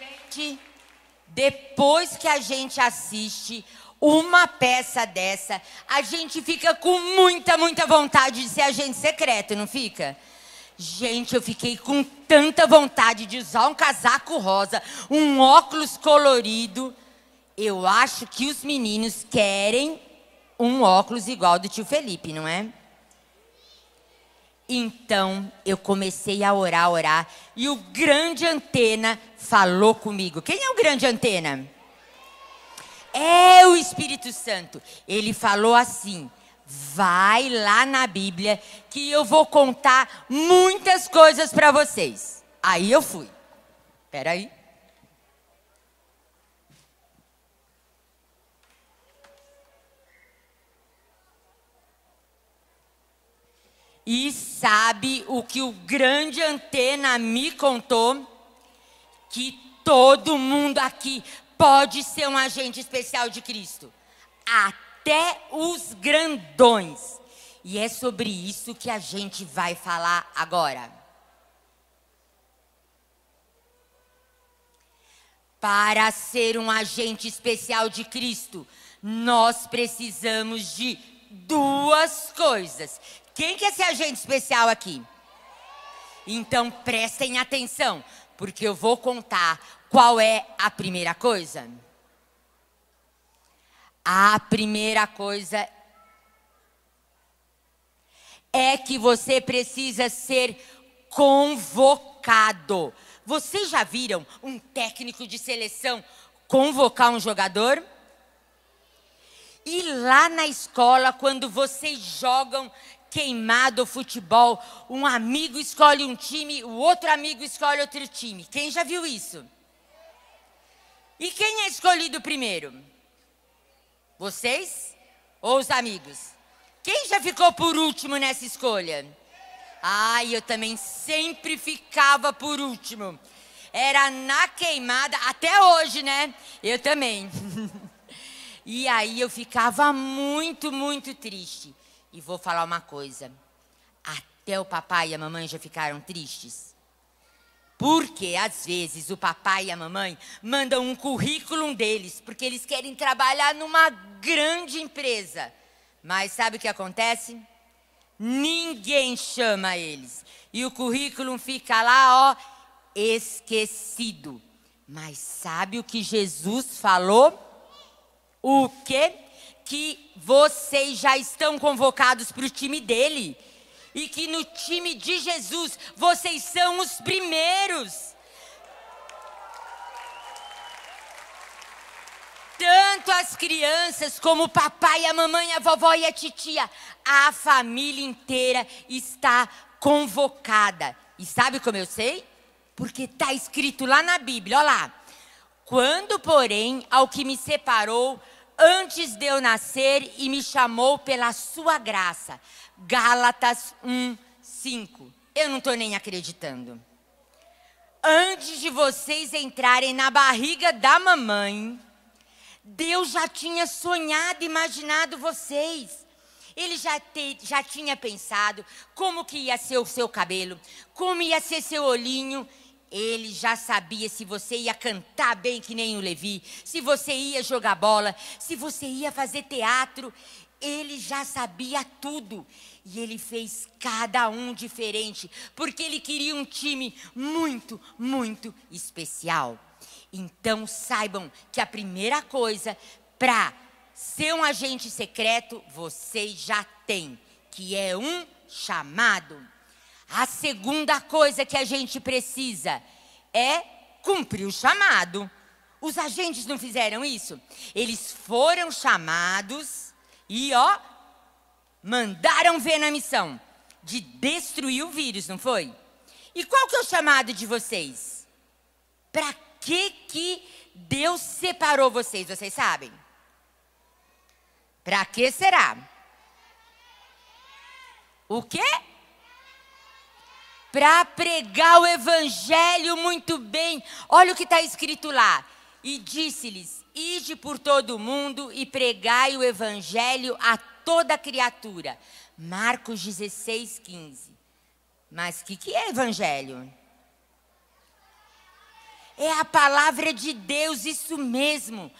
gente, depois que a gente assiste uma peça dessa, a gente fica com muita, muita vontade de ser agente secreto, não fica? Gente, eu fiquei com tanta vontade de usar um casaco rosa, um óculos colorido. Eu acho que os meninos querem um óculos igual do tio Felipe, não é? Então eu comecei a orar, orar, e o grande antena falou comigo. Quem é o grande antena? É o Espírito Santo. Ele falou assim: vai lá na Bíblia que eu vou contar muitas coisas para vocês. Aí eu fui. Peraí. aí. E sabe o que o grande antena me contou? Que todo mundo aqui pode ser um agente especial de Cristo. Até os grandões. E é sobre isso que a gente vai falar agora. Para ser um agente especial de Cristo, nós precisamos de duas coisas. Quem quer ser agente especial aqui? Então prestem atenção, porque eu vou contar qual é a primeira coisa. A primeira coisa é que você precisa ser convocado. Vocês já viram um técnico de seleção convocar um jogador? E lá na escola, quando vocês jogam queimado futebol, um amigo escolhe um time, o outro amigo escolhe outro time. Quem já viu isso? E quem é escolhido primeiro? Vocês ou os amigos? Quem já ficou por último nessa escolha? Ai, ah, eu também sempre ficava por último. Era na queimada, até hoje, né? Eu também. E aí eu ficava muito, muito triste. E vou falar uma coisa. Até o papai e a mamãe já ficaram tristes. Porque às vezes o papai e a mamãe mandam um currículo deles, porque eles querem trabalhar numa grande empresa. Mas sabe o que acontece? Ninguém chama eles. E o currículo fica lá, ó, esquecido. Mas sabe o que Jesus falou? O quê? Que vocês já estão convocados para o time dele. E que no time de Jesus vocês são os primeiros. Tanto as crianças, como o papai, a mamãe, a vovó e a titia, a família inteira está convocada. E sabe como eu sei? Porque está escrito lá na Bíblia, olha lá. Quando, porém, ao que me separou antes de eu nascer e me chamou pela sua graça. Gálatas 1, 5. Eu não estou nem acreditando. Antes de vocês entrarem na barriga da mamãe, Deus já tinha sonhado, e imaginado vocês. Ele já, te, já tinha pensado como que ia ser o seu cabelo, como ia ser seu olhinho. Ele já sabia se você ia cantar bem que nem o Levi, se você ia jogar bola, se você ia fazer teatro. Ele já sabia tudo. E ele fez cada um diferente, porque ele queria um time muito, muito especial. Então saibam que a primeira coisa para ser um agente secreto vocês já tem que é um chamado. A segunda coisa que a gente precisa é cumprir o chamado. Os agentes não fizeram isso? Eles foram chamados e, ó, mandaram ver na missão de destruir o vírus, não foi? E qual que é o chamado de vocês? Para que que Deus separou vocês, vocês sabem? Para que será? O quê? para pregar o evangelho muito bem. Olha o que está escrito lá. E disse-lhes: Ide por todo o mundo e pregai o evangelho a toda criatura. Marcos 16, 15. Mas o que, que é evangelho? É a palavra de Deus, isso mesmo.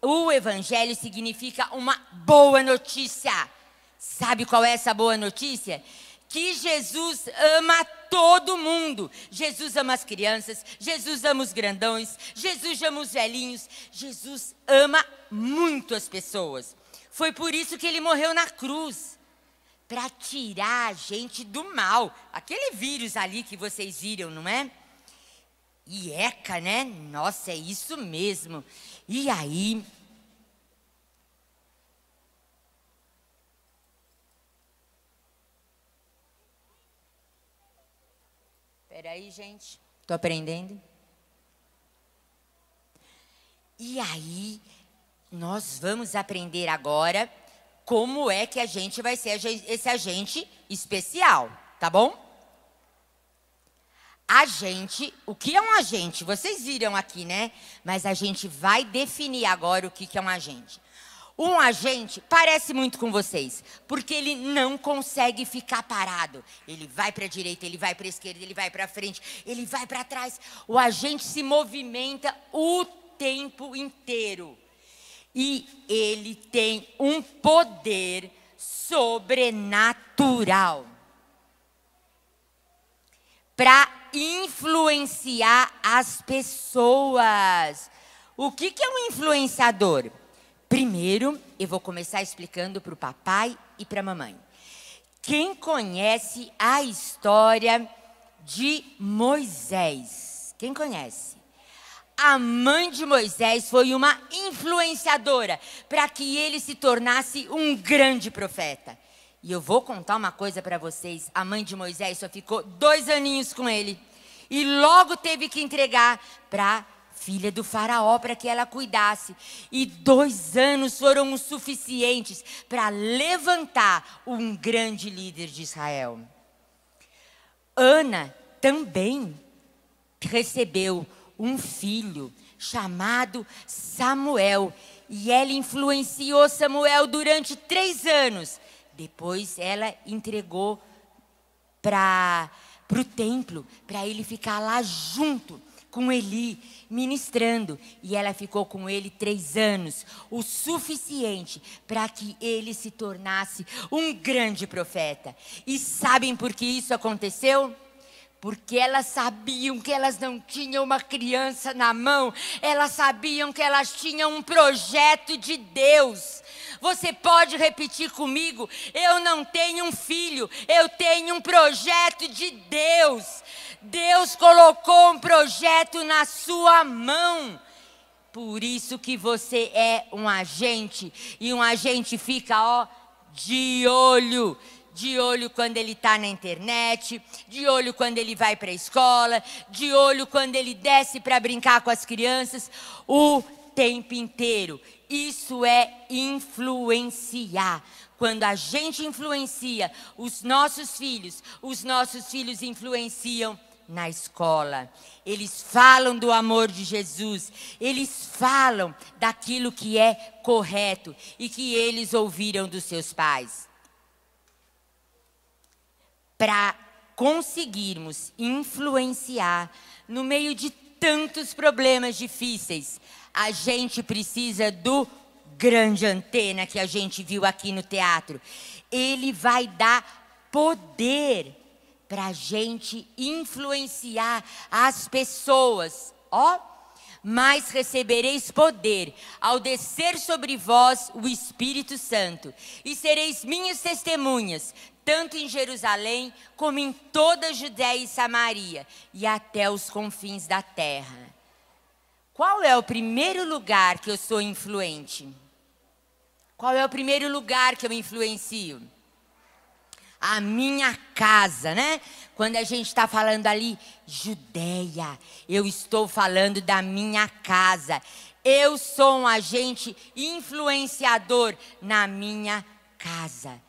O evangelho significa uma boa notícia. Sabe qual é essa boa notícia? Que Jesus ama todo mundo. Jesus ama as crianças, Jesus ama os grandões, Jesus ama os velhinhos, Jesus ama muito as pessoas. Foi por isso que ele morreu na cruz para tirar a gente do mal, aquele vírus ali que vocês viram, não é? E eca, né? Nossa, é isso mesmo. E aí, aí gente. Estou aprendendo. E aí, nós vamos aprender agora como é que a gente vai ser esse agente especial, tá bom? Agente, o que é um agente? Vocês viram aqui, né? Mas a gente vai definir agora o que é um agente. Um agente parece muito com vocês, porque ele não consegue ficar parado. Ele vai para a direita, ele vai para a esquerda, ele vai para frente, ele vai para trás. O agente se movimenta o tempo inteiro. E ele tem um poder sobrenatural para influenciar as pessoas. O que, que é um influenciador? Primeiro, eu vou começar explicando para o papai e para a mamãe. Quem conhece a história de Moisés? Quem conhece? A mãe de Moisés foi uma influenciadora para que ele se tornasse um grande profeta. E eu vou contar uma coisa para vocês: a mãe de Moisés só ficou dois aninhos com ele e logo teve que entregar para filha do faraó para que ela cuidasse. E dois anos foram o suficientes para levantar um grande líder de Israel. Ana também recebeu um filho chamado Samuel. E ela influenciou Samuel durante três anos. Depois ela entregou para o templo, para ele ficar lá junto com Eli, ministrando. E ela ficou com ele três anos, o suficiente para que ele se tornasse um grande profeta. E sabem por que isso aconteceu? porque elas sabiam que elas não tinham uma criança na mão, elas sabiam que elas tinham um projeto de Deus. Você pode repetir comigo: eu não tenho um filho, eu tenho um projeto de Deus. Deus colocou um projeto na sua mão. Por isso que você é um agente. E um agente fica, ó, de olho. De olho quando ele está na internet, de olho quando ele vai para a escola, de olho quando ele desce para brincar com as crianças, o tempo inteiro. Isso é influenciar quando a gente influencia os nossos filhos, os nossos filhos influenciam na escola, eles falam do amor de Jesus, eles falam daquilo que é correto e que eles ouviram dos seus pais. Para conseguirmos influenciar no meio de tantos problemas difíceis, a gente precisa do grande antena que a gente viu aqui no teatro. Ele vai dar poder para a gente influenciar as pessoas. Ó, mas recebereis poder ao descer sobre vós o Espírito Santo, e sereis minhas testemunhas, tanto em Jerusalém como em toda a Judéia e Samaria, e até os confins da terra. Qual é o primeiro lugar que eu sou influente? Qual é o primeiro lugar que eu influencio? a minha casa, né? Quando a gente está falando ali, Judéia, eu estou falando da minha casa. Eu sou um agente influenciador na minha casa.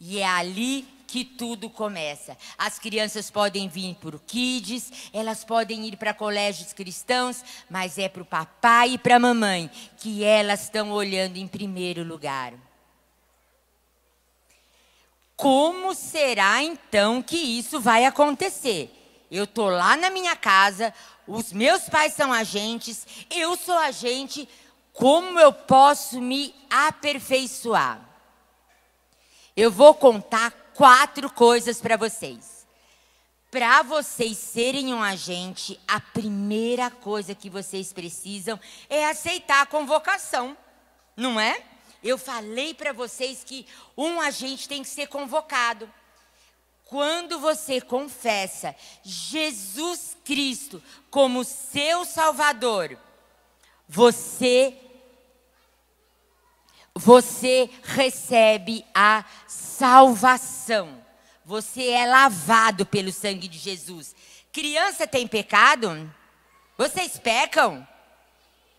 E é ali que tudo começa. As crianças podem vir para o Kids, elas podem ir para colégios cristãos, mas é para o papai e para a mamãe que elas estão olhando em primeiro lugar. Como será então que isso vai acontecer? Eu tô lá na minha casa, os meus pais são agentes, eu sou agente, como eu posso me aperfeiçoar? Eu vou contar quatro coisas para vocês. Para vocês serem um agente, a primeira coisa que vocês precisam é aceitar a convocação, não é? Eu falei para vocês que um agente tem que ser convocado. Quando você confessa Jesus Cristo como seu Salvador, você você recebe a salvação. Você é lavado pelo sangue de Jesus. Criança tem pecado? Vocês pecam?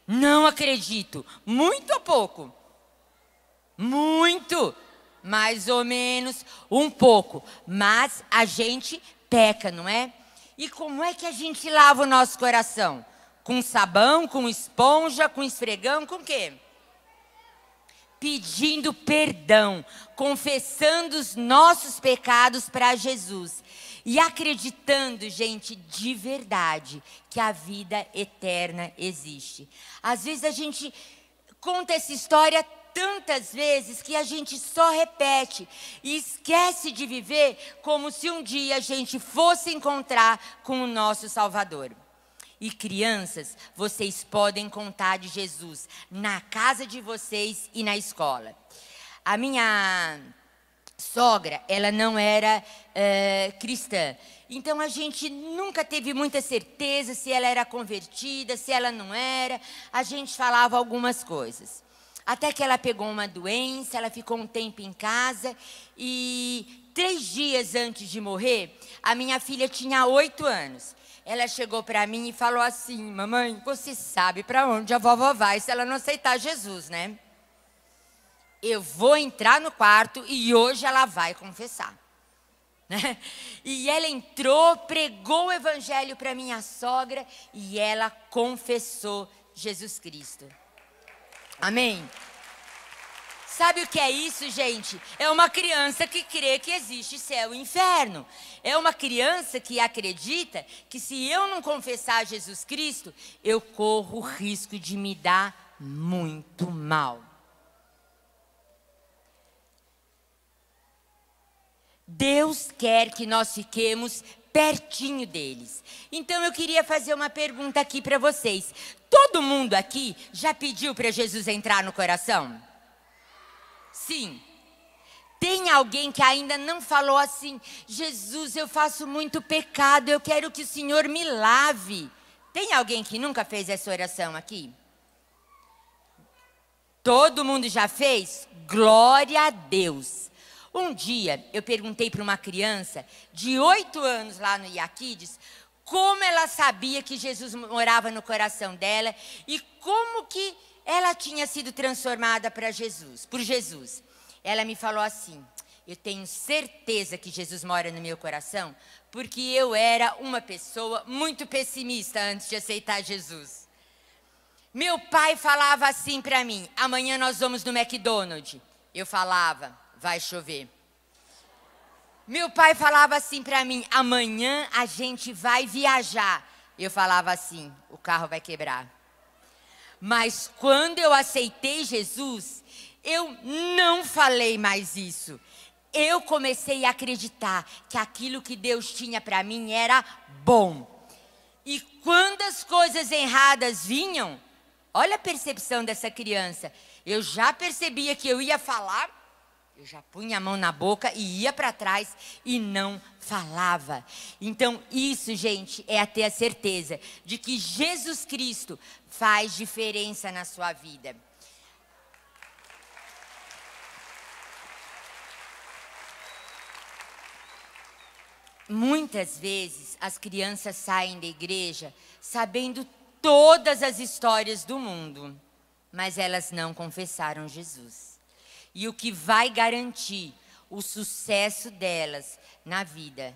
Não acredito. Muito pouco. Muito! Mais ou menos, um pouco. Mas a gente peca, não é? E como é que a gente lava o nosso coração? Com sabão, com esponja, com esfregão, com quê? Pedindo perdão, confessando os nossos pecados para Jesus e acreditando, gente, de verdade, que a vida eterna existe. Às vezes a gente conta essa história tantas vezes que a gente só repete e esquece de viver como se um dia a gente fosse encontrar com o nosso Salvador. E crianças, vocês podem contar de Jesus na casa de vocês e na escola. A minha sogra, ela não era eh, cristã. Então a gente nunca teve muita certeza se ela era convertida, se ela não era. A gente falava algumas coisas. Até que ela pegou uma doença, ela ficou um tempo em casa e três dias antes de morrer, a minha filha tinha oito anos. Ela chegou para mim e falou assim: Mamãe, você sabe para onde a vovó vai se ela não aceitar Jesus, né? Eu vou entrar no quarto e hoje ela vai confessar. Né? E ela entrou, pregou o evangelho para minha sogra e ela confessou Jesus Cristo. Amém? Sabe o que é isso, gente? É uma criança que crê que existe céu e inferno. É uma criança que acredita que se eu não confessar Jesus Cristo, eu corro o risco de me dar muito mal. Deus quer que nós fiquemos pertinho deles. Então eu queria fazer uma pergunta aqui para vocês. Todo mundo aqui já pediu para Jesus entrar no coração? Sim. Tem alguém que ainda não falou assim: Jesus, eu faço muito pecado, eu quero que o Senhor me lave. Tem alguém que nunca fez essa oração aqui? Todo mundo já fez? Glória a Deus. Um dia eu perguntei para uma criança de oito anos lá no Iaquides como ela sabia que Jesus morava no coração dela e como que ela tinha sido transformada para Jesus, por Jesus. Ela me falou assim: "Eu tenho certeza que Jesus mora no meu coração, porque eu era uma pessoa muito pessimista antes de aceitar Jesus. Meu pai falava assim para mim: "Amanhã nós vamos no McDonald's". Eu falava: "Vai chover". Meu pai falava assim para mim: amanhã a gente vai viajar. Eu falava assim: o carro vai quebrar. Mas quando eu aceitei Jesus, eu não falei mais isso. Eu comecei a acreditar que aquilo que Deus tinha para mim era bom. E quando as coisas erradas vinham, olha a percepção dessa criança. Eu já percebia que eu ia falar eu já punha a mão na boca e ia para trás e não falava. Então, isso, gente, é a ter a certeza de que Jesus Cristo faz diferença na sua vida. Muitas vezes as crianças saem da igreja sabendo todas as histórias do mundo, mas elas não confessaram Jesus e o que vai garantir o sucesso delas na vida.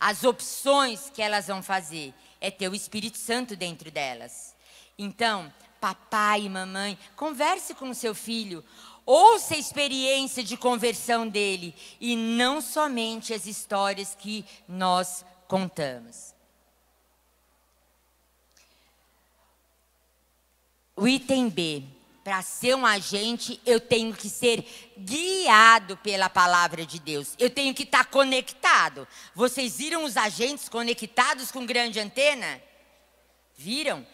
As opções que elas vão fazer é ter o Espírito Santo dentro delas. Então, papai e mamãe, converse com o seu filho, ouça a experiência de conversão dele e não somente as histórias que nós contamos. O item B, para ser um agente, eu tenho que ser guiado pela palavra de Deus. Eu tenho que estar tá conectado. Vocês viram os agentes conectados com grande antena? Viram?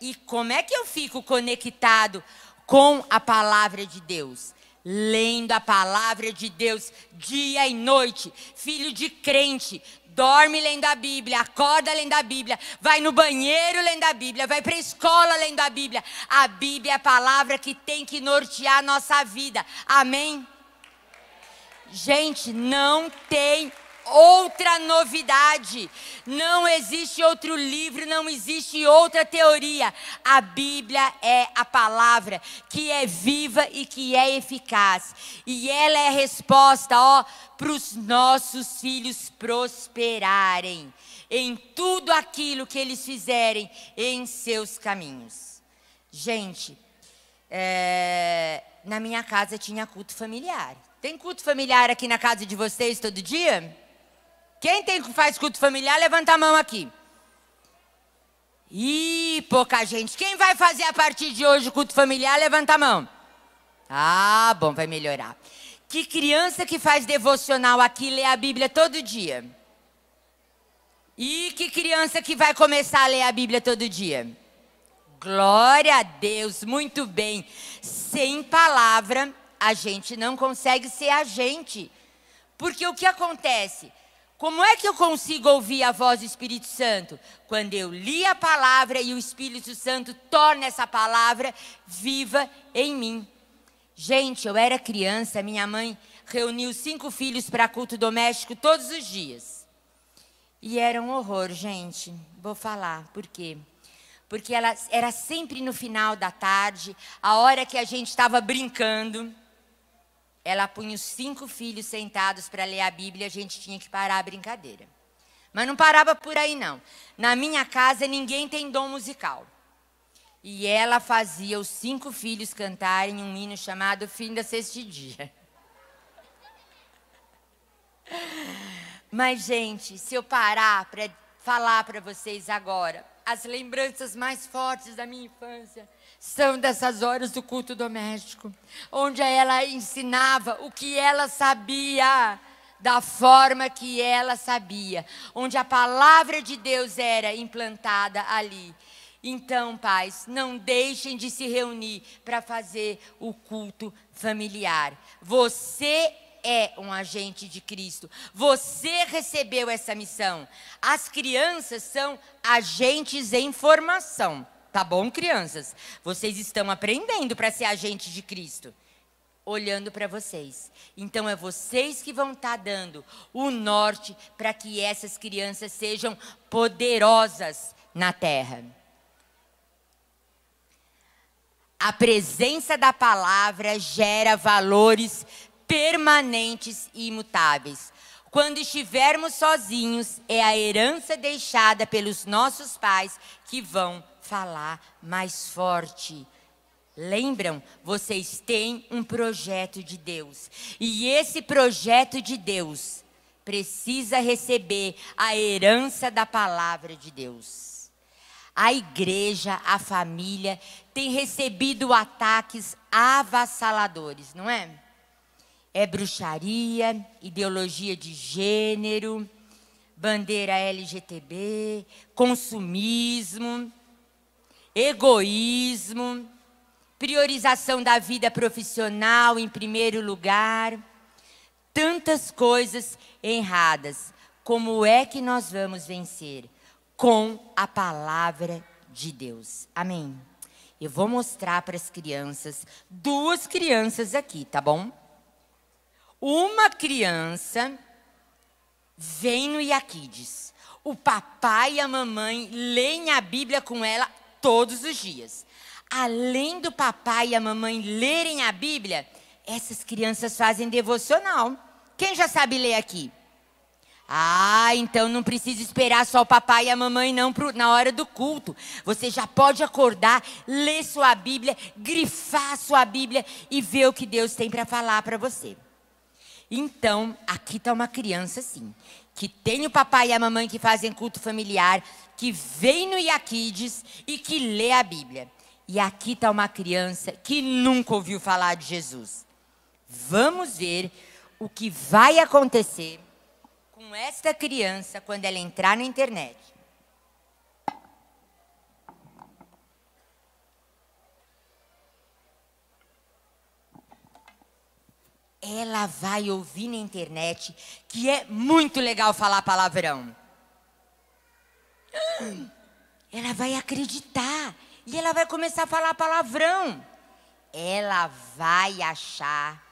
E como é que eu fico conectado com a palavra de Deus? Lendo a palavra de Deus dia e noite, filho de crente, Dorme lendo a Bíblia, acorda lendo a Bíblia, vai no banheiro lendo a Bíblia, vai para a escola lendo a Bíblia. A Bíblia é a palavra que tem que nortear a nossa vida. Amém? Gente, não tem outra novidade, não existe outro livro, não existe outra teoria. A Bíblia é a palavra que é viva e que é eficaz. E ela é a resposta, ó, para os nossos filhos prosperarem em tudo aquilo que eles fizerem em seus caminhos. Gente, é, na minha casa tinha culto familiar. Tem culto familiar aqui na casa de vocês todo dia? Quem tem que faz culto familiar, levanta a mão aqui. Ih, pouca gente. Quem vai fazer a partir de hoje o culto familiar, levanta a mão. Ah, bom, vai melhorar. Que criança que faz devocional aqui lê a Bíblia todo dia? E que criança que vai começar a ler a Bíblia todo dia? Glória a Deus, muito bem. Sem palavra, a gente não consegue ser a gente. Porque o que acontece? Como é que eu consigo ouvir a voz do Espírito Santo? Quando eu li a palavra e o Espírito Santo torna essa palavra viva em mim. Gente, eu era criança, minha mãe reuniu cinco filhos para culto doméstico todos os dias. E era um horror, gente. Vou falar por quê? Porque ela era sempre no final da tarde, a hora que a gente estava brincando ela punha os cinco filhos sentados para ler a Bíblia, a gente tinha que parar a brincadeira. Mas não parava por aí, não. Na minha casa, ninguém tem dom musical. E ela fazia os cinco filhos cantarem um hino chamado Fim da sexta Dia. Mas, gente, se eu parar para falar para vocês agora as lembranças mais fortes da minha infância, são dessas horas do culto doméstico, onde ela ensinava o que ela sabia da forma que ela sabia, onde a palavra de Deus era implantada ali. Então, pais, não deixem de se reunir para fazer o culto familiar. Você é um agente de Cristo. Você recebeu essa missão. As crianças são agentes em formação. Tá bom, crianças? Vocês estão aprendendo para ser agente de Cristo. Olhando para vocês. Então é vocês que vão estar tá dando o norte para que essas crianças sejam poderosas na terra. A presença da palavra gera valores permanentes e imutáveis. Quando estivermos sozinhos, é a herança deixada pelos nossos pais que vão falar mais forte. Lembram? Vocês têm um projeto de Deus. E esse projeto de Deus precisa receber a herança da palavra de Deus. A igreja, a família, tem recebido ataques avassaladores, não é? É bruxaria, ideologia de gênero, bandeira LGTB, consumismo egoísmo, priorização da vida profissional em primeiro lugar, tantas coisas erradas. Como é que nós vamos vencer? Com a palavra de Deus. Amém. Eu vou mostrar para as crianças, duas crianças aqui, tá bom? Uma criança vem no Iaquides. O papai e a mamãe leem a Bíblia com ela todos os dias. Além do papai e a mamãe lerem a Bíblia, essas crianças fazem devocional. Quem já sabe ler aqui? Ah, então não precisa esperar só o papai e a mamãe não pro, na hora do culto. Você já pode acordar, ler sua Bíblia, grifar sua Bíblia e ver o que Deus tem para falar para você. Então, aqui está uma criança assim, que tem o papai e a mamãe que fazem culto familiar, que vem no Iaquides e que lê a Bíblia. E aqui está uma criança que nunca ouviu falar de Jesus. Vamos ver o que vai acontecer com esta criança quando ela entrar na internet. ela vai ouvir na internet que é muito legal falar palavrão. Ela vai acreditar e ela vai começar a falar palavrão. Ela vai achar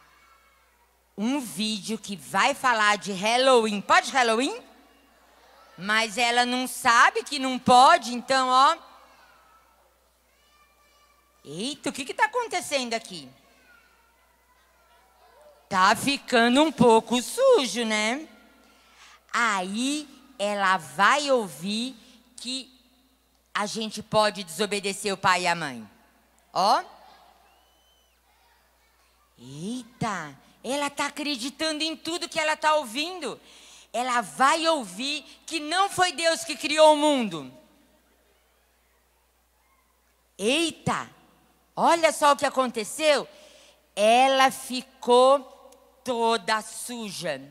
um vídeo que vai falar de Halloween. Pode Halloween? Mas ela não sabe que não pode, então, ó. Eita, o que está acontecendo aqui? tá ficando um pouco sujo, né? Aí ela vai ouvir que a gente pode desobedecer o pai e a mãe. Ó. Eita, ela tá acreditando em tudo que ela tá ouvindo. Ela vai ouvir que não foi Deus que criou o mundo. Eita, olha só o que aconteceu. Ela ficou toda suja.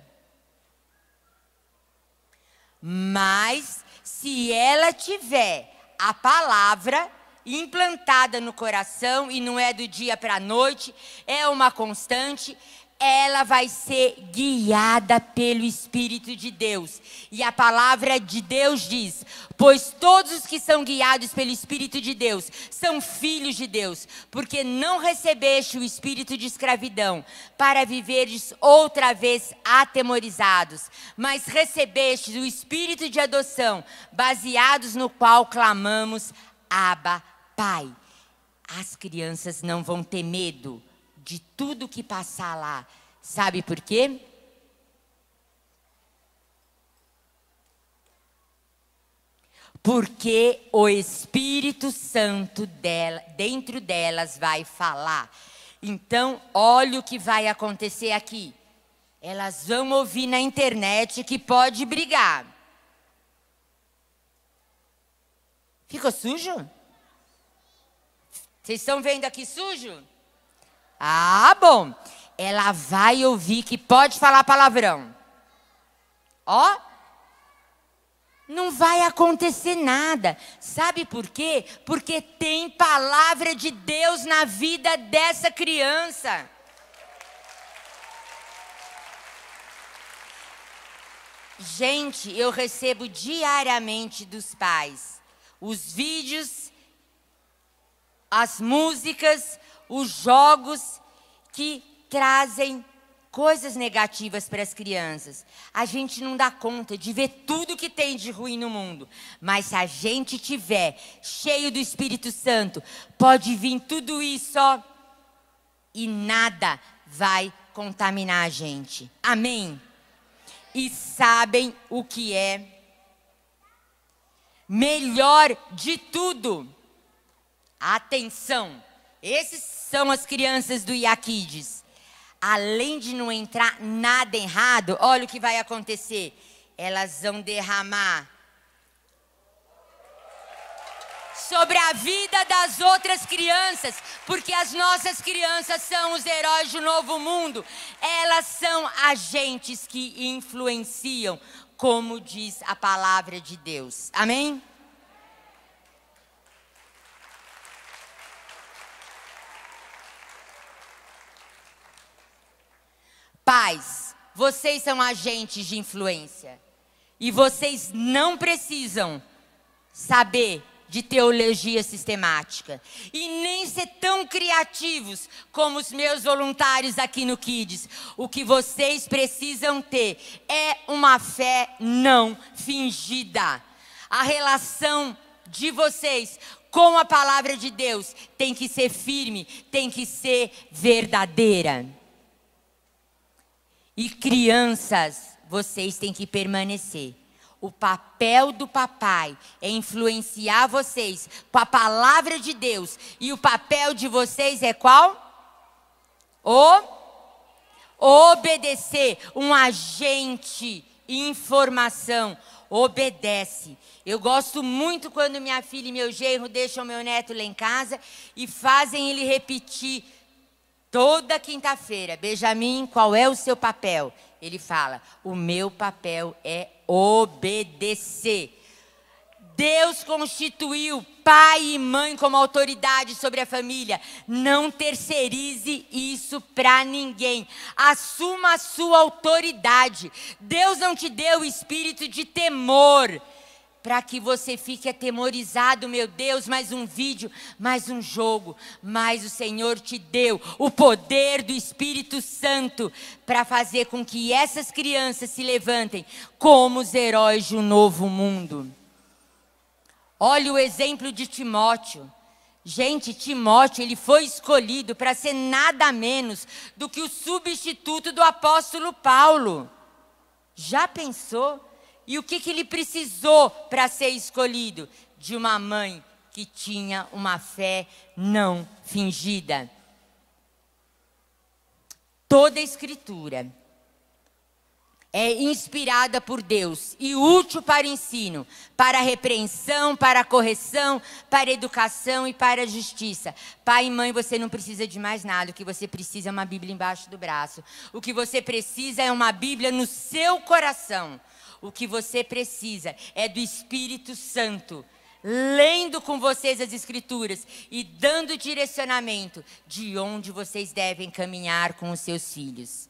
Mas se ela tiver a palavra implantada no coração e não é do dia para a noite, é uma constante, ela vai ser guiada pelo Espírito de Deus. E a palavra de Deus diz: Pois todos os que são guiados pelo Espírito de Deus são filhos de Deus, porque não recebeste o espírito de escravidão para viverdes outra vez atemorizados, mas recebestes o espírito de adoção, baseados no qual clamamos: Abba, Pai. As crianças não vão ter medo de tudo que passar lá. Sabe por quê? Porque o Espírito Santo dela, dentro delas vai falar. Então, olha o que vai acontecer aqui. Elas vão ouvir na internet que pode brigar. Ficou sujo? Vocês estão vendo aqui sujo? Ah, bom. Ela vai ouvir que pode falar palavrão. Ó. Não vai acontecer nada. Sabe por quê? Porque tem palavra de Deus na vida dessa criança. Gente, eu recebo diariamente dos pais os vídeos, as músicas os jogos que trazem coisas negativas para as crianças. A gente não dá conta de ver tudo que tem de ruim no mundo, mas se a gente tiver cheio do Espírito Santo, pode vir tudo isso ó, e nada vai contaminar a gente. Amém. E sabem o que é melhor de tudo? Atenção! Esses são as crianças do Iaquides. Além de não entrar nada errado, olha o que vai acontecer. Elas vão derramar sobre a vida das outras crianças, porque as nossas crianças são os heróis do novo mundo. Elas são agentes que influenciam, como diz a palavra de Deus. Amém? vocês são agentes de influência. E vocês não precisam saber de teologia sistemática. E nem ser tão criativos como os meus voluntários aqui no Kids. O que vocês precisam ter é uma fé não fingida. A relação de vocês com a palavra de Deus tem que ser firme, tem que ser verdadeira. E crianças, vocês têm que permanecer. O papel do papai é influenciar vocês com a palavra de Deus. E o papel de vocês é qual? O obedecer, um agente informação, obedece. Eu gosto muito quando minha filha e meu genro deixam meu neto lá em casa e fazem ele repetir Toda quinta-feira, Benjamin, qual é o seu papel? Ele fala: o meu papel é obedecer. Deus constituiu pai e mãe como autoridade sobre a família. Não terceirize isso para ninguém. Assuma a sua autoridade. Deus não te deu o espírito de temor para que você fique atemorizado, meu Deus, mais um vídeo, mais um jogo, mas o Senhor te deu o poder do Espírito Santo para fazer com que essas crianças se levantem como os heróis de um novo mundo. Olha o exemplo de Timóteo. Gente, Timóteo, ele foi escolhido para ser nada menos do que o substituto do apóstolo Paulo. Já pensou? E o que, que ele precisou para ser escolhido? De uma mãe que tinha uma fé não fingida. Toda a escritura é inspirada por Deus e útil para ensino, para repreensão, para correção, para educação e para justiça. Pai e mãe, você não precisa de mais nada. O que você precisa é uma Bíblia embaixo do braço. O que você precisa é uma Bíblia no seu coração o que você precisa é do Espírito Santo lendo com vocês as Escrituras e dando direcionamento de onde vocês devem caminhar com os seus filhos.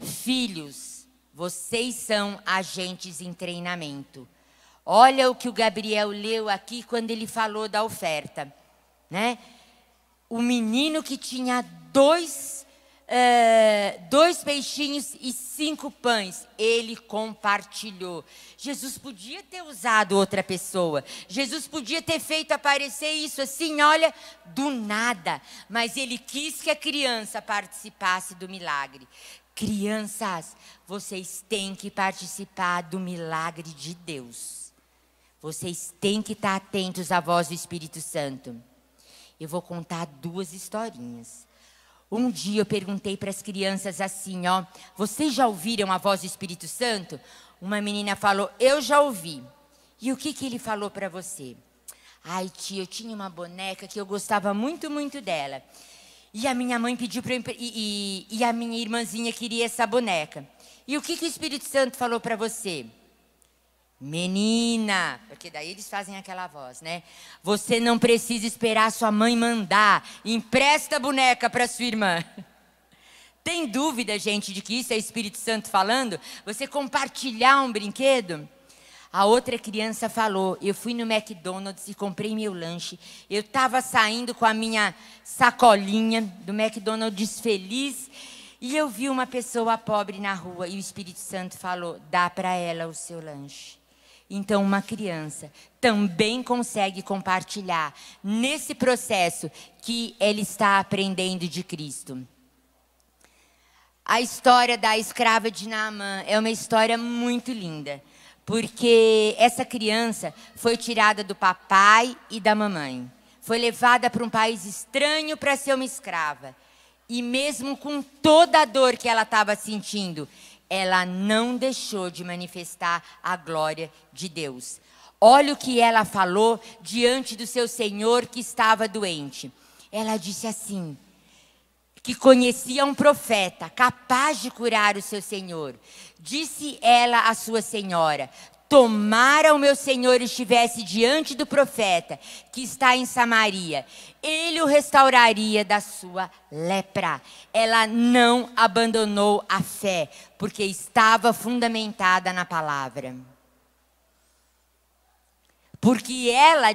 Filhos, vocês são agentes em treinamento. Olha o que o Gabriel leu aqui quando ele falou da oferta, né? O menino que tinha dois é, dois peixinhos e cinco pães. Ele compartilhou. Jesus podia ter usado outra pessoa. Jesus podia ter feito aparecer isso assim, olha, do nada. Mas ele quis que a criança participasse do milagre. Crianças, vocês têm que participar do milagre de Deus. Vocês têm que estar atentos à voz do Espírito Santo. Eu vou contar duas historinhas. Um dia eu perguntei para as crianças assim, ó, vocês já ouviram a voz do Espírito Santo? Uma menina falou, eu já ouvi. E o que, que ele falou para você? Ai, tia, eu tinha uma boneca que eu gostava muito, muito dela. E a minha mãe pediu para eu, e, e, e a minha irmãzinha queria essa boneca. E o que, que o Espírito Santo falou para você? Menina, porque daí eles fazem aquela voz, né? Você não precisa esperar sua mãe mandar. Empresta a boneca para sua irmã. Tem dúvida, gente, de que isso é Espírito Santo falando? Você compartilhar um brinquedo? A outra criança falou: Eu fui no McDonald's e comprei meu lanche. Eu estava saindo com a minha sacolinha do McDonald's feliz e eu vi uma pessoa pobre na rua e o Espírito Santo falou: Dá para ela o seu lanche. Então, uma criança também consegue compartilhar nesse processo que ela está aprendendo de Cristo. A história da escrava de Naamã é uma história muito linda, porque essa criança foi tirada do papai e da mamãe. Foi levada para um país estranho para ser uma escrava. E mesmo com toda a dor que ela estava sentindo, ela não deixou de manifestar a glória de Deus. Olha o que ela falou diante do seu senhor que estava doente. Ela disse assim: que conhecia um profeta capaz de curar o seu senhor. Disse ela à sua senhora: Tomara o meu senhor estivesse diante do profeta que está em Samaria. Ele o restauraria da sua lepra. Ela não abandonou a fé, porque estava fundamentada na palavra. Porque ela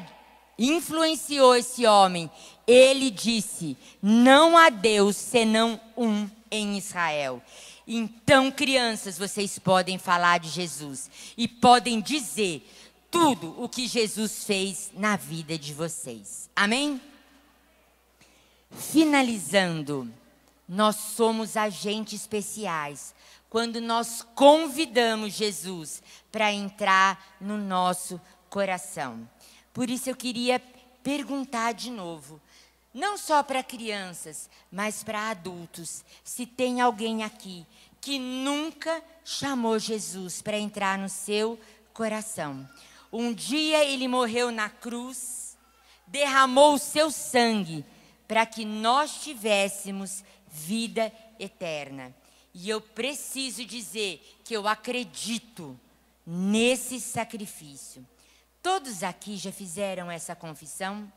influenciou esse homem. Ele disse: Não há Deus senão um em Israel. Então, crianças, vocês podem falar de Jesus e podem dizer tudo o que Jesus fez na vida de vocês. Amém? Finalizando, nós somos agentes especiais quando nós convidamos Jesus para entrar no nosso coração. Por isso eu queria perguntar de novo: não só para crianças, mas para adultos. Se tem alguém aqui que nunca chamou Jesus para entrar no seu coração. Um dia ele morreu na cruz, derramou o seu sangue para que nós tivéssemos vida eterna. E eu preciso dizer que eu acredito nesse sacrifício. Todos aqui já fizeram essa confissão?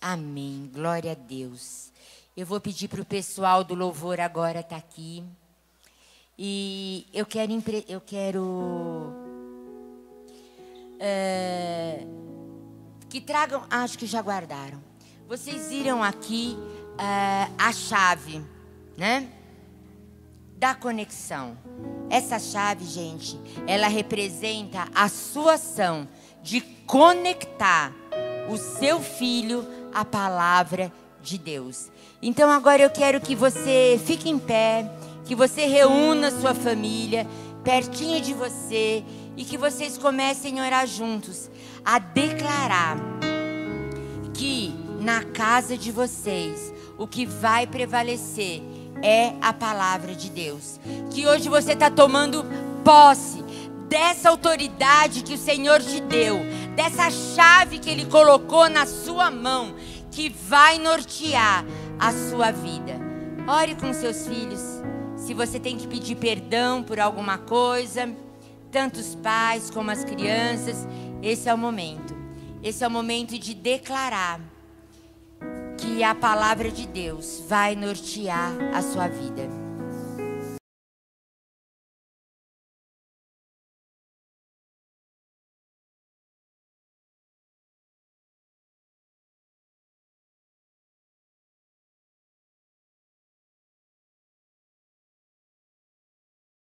Amém. Glória a Deus. Eu vou pedir para o pessoal do louvor agora estar tá aqui. E eu quero. Eu quero é, que tragam. Ah, acho que já guardaram. Vocês viram aqui é, a chave, né? Da conexão. Essa chave, gente, ela representa a sua ação de conectar o seu filho a palavra de Deus. Então agora eu quero que você fique em pé, que você reúna sua família pertinho de você e que vocês comecem a orar juntos, a declarar que na casa de vocês o que vai prevalecer é a palavra de Deus. Que hoje você está tomando posse dessa autoridade que o Senhor te deu dessa chave que Ele colocou na sua mão, que vai nortear a sua vida. Ore com seus filhos. Se você tem que pedir perdão por alguma coisa, tanto os pais como as crianças, esse é o momento. Esse é o momento de declarar que a palavra de Deus vai nortear a sua vida.